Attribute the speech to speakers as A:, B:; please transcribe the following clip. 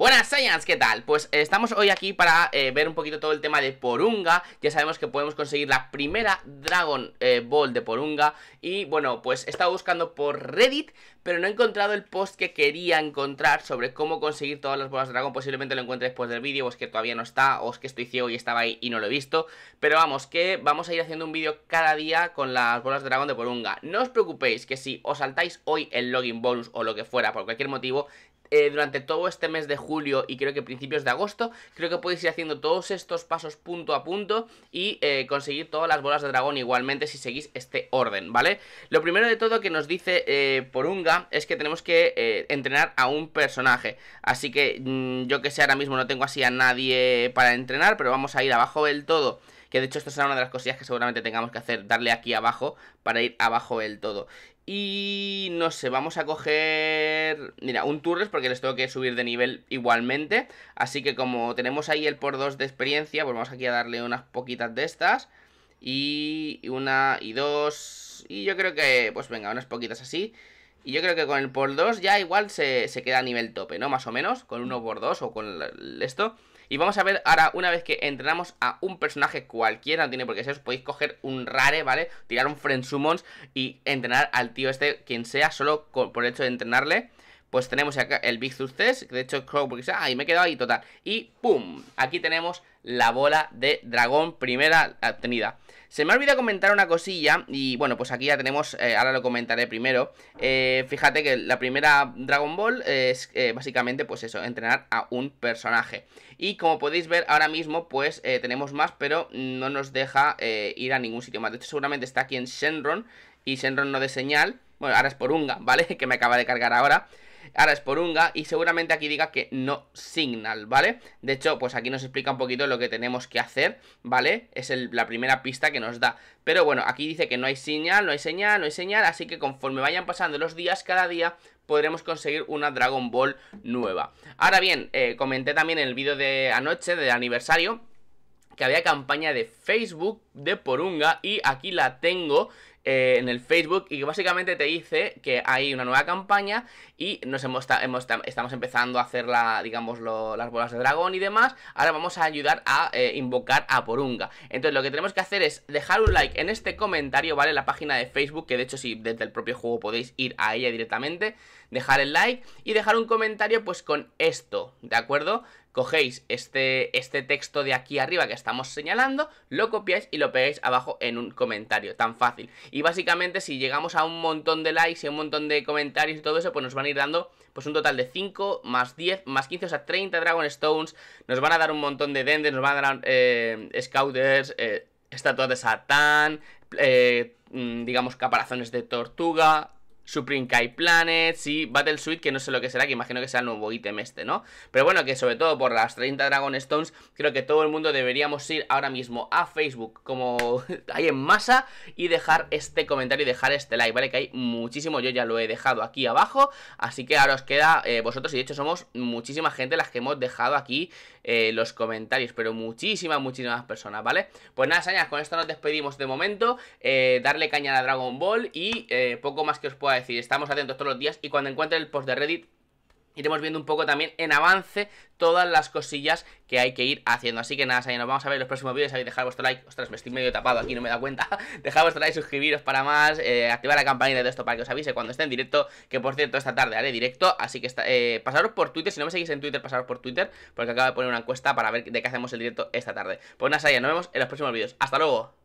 A: Buenas Science, ¿qué tal? Pues eh, estamos hoy aquí para eh, ver un poquito todo el tema de Porunga Ya sabemos que podemos conseguir la primera Dragon eh, Ball de Porunga Y bueno, pues he estado buscando por Reddit Pero no he encontrado el post que quería encontrar sobre cómo conseguir todas las bolas de Dragon Posiblemente lo encuentre después del vídeo, o es que todavía no está O es que estoy ciego y estaba ahí y no lo he visto Pero vamos, que vamos a ir haciendo un vídeo cada día con las bolas de Dragon de Porunga No os preocupéis que si os saltáis hoy el login bonus o lo que fuera por cualquier motivo eh, durante todo este mes de julio y creo que principios de agosto, creo que podéis ir haciendo todos estos pasos punto a punto y eh, conseguir todas las bolas de dragón igualmente si seguís este orden, ¿vale? Lo primero de todo que nos dice eh, Porunga es que tenemos que entrenar a un personaje, así que mm, yo que sé, ahora mismo no tengo así a nadie para entrenar, pero vamos a ir abajo del todo que de hecho esta será una de las cosillas que seguramente tengamos que hacer, darle aquí abajo para ir abajo del todo. Y no sé, vamos a coger... Mira, un Turres porque les tengo que subir de nivel igualmente. Así que como tenemos ahí el por 2 de experiencia, pues vamos aquí a darle unas poquitas de estas. Y una y dos... Y yo creo que, pues venga, unas poquitas así. Y yo creo que con el por 2 ya igual se, queda a nivel tope, ¿no? Más o menos, con uno por 2 o con esto. Y vamos a ver ahora, una vez que entrenamos a un personaje cualquiera, no tiene por qué ser, podéis coger un rare, ¿vale? Tirar un friend summons y entrenar al tío este, quien sea, solo por el hecho de entrenarle pues tenemos acá el Big Success, de hecho ahí me quedo ahí total. Y ¡pum! Aquí tenemos la bola de dragón primera obtenida. Se me ha olvidado comentar una cosilla y bueno, pues aquí ya tenemos, eh, ahora lo comentaré primero. Eh, fíjate que la primera Dragon Ball es eh, básicamente pues eso, entrenar a un personaje. Y como podéis ver ahora mismo pues tenemos más, pero no nos deja ir a ningún sitio más. De hecho seguramente está aquí en Shenron y Shenron no de señal. Bueno, ahora es por Unga, ¿vale? que me acaba de cargar ahora. Ahora es porunga y seguramente aquí diga que no signal, ¿vale? De hecho, pues aquí nos explica un poquito lo que tenemos que hacer, ¿vale? Es la primera pista que nos da. Pero bueno, aquí dice que no hay señal, no hay señal, no hay señal, así que conforme vayan pasando los días, cada día podremos conseguir una Dragon Ball nueva. Ahora bien, eh, comenté también en el vídeo de anoche, de aniversario, que había campaña de Facebook de Porunga y aquí la tengo eh, en el Facebook y básicamente te dice que hay una nueva campaña y nos hemos, estamos empezando a hacer la, digamos, las bolas de dragón y demás. Ahora vamos a ayudar a eh, invocar a Porunga. Entonces lo que tenemos que hacer es dejar un like en este comentario, ¿vale? La página de Facebook, que de hecho si desde el propio juego podéis ir a ella directamente, dejar el like y dejar un comentario pues con esto, ¿de acuerdo? cogéis este, este texto de aquí arriba que estamos señalando, lo copiáis y lo pegáis abajo en un comentario, tan fácil. Y básicamente si llegamos a un montón de likes y un montón de comentarios y todo eso, pues nos van a ir dando pues un total de 5, más 10, más 15, o sea, 30 Dragon Stones, nos van a dar un montón de Dentes. nos van a dar eh, scouters, eh, estatuas de Satán, eh, mm, digamos caparazones de tortuga, Supreme Kai Planet y Battle Suite, que no sé lo que será, que imagino que sea el nuevo ítem este, ¿no? Pero bueno, que sobre todo por las 30 Dragon Stones, creo que todo el mundo deberíamos ir ahora mismo a Facebook como ahí en masa y dejar este comentario y dejar este like, ¿vale? Que hay muchísimo, yo ya lo he dejado aquí abajo, así que ahora os queda eh, vosotros y de hecho somos muchísima gente las que hemos dejado aquí eh, los comentarios, pero muchísimas, muchísimas personas, ¿vale? Pues nada, señas, con esto nos despedimos de momento, eh, darle caña a Dragon Ball y poco más que os pueda decir es decir, estamos atentos todos los días y cuando encuentre el post de Reddit iremos viendo un poco también en avance todas las cosillas que hay que ir haciendo. Así que nada, ahí nos vamos a ver en los próximos vídeos. Sabéis, dejar vuestro like. Ostras, me estoy medio tapado aquí, no me da cuenta. Dejad vuestro like, suscribiros para más, eh, activar la campanita de esto para que os avise cuando esté en directo. Que por cierto, esta tarde haré directo. Así que eh, pasaros por Twitter. Si no me seguís en Twitter, pasaros por Twitter. Porque acabo de poner una encuesta para ver de qué hacemos el directo esta tarde. Pues nada, Saya, nos vemos en los próximos vídeos. Hasta luego.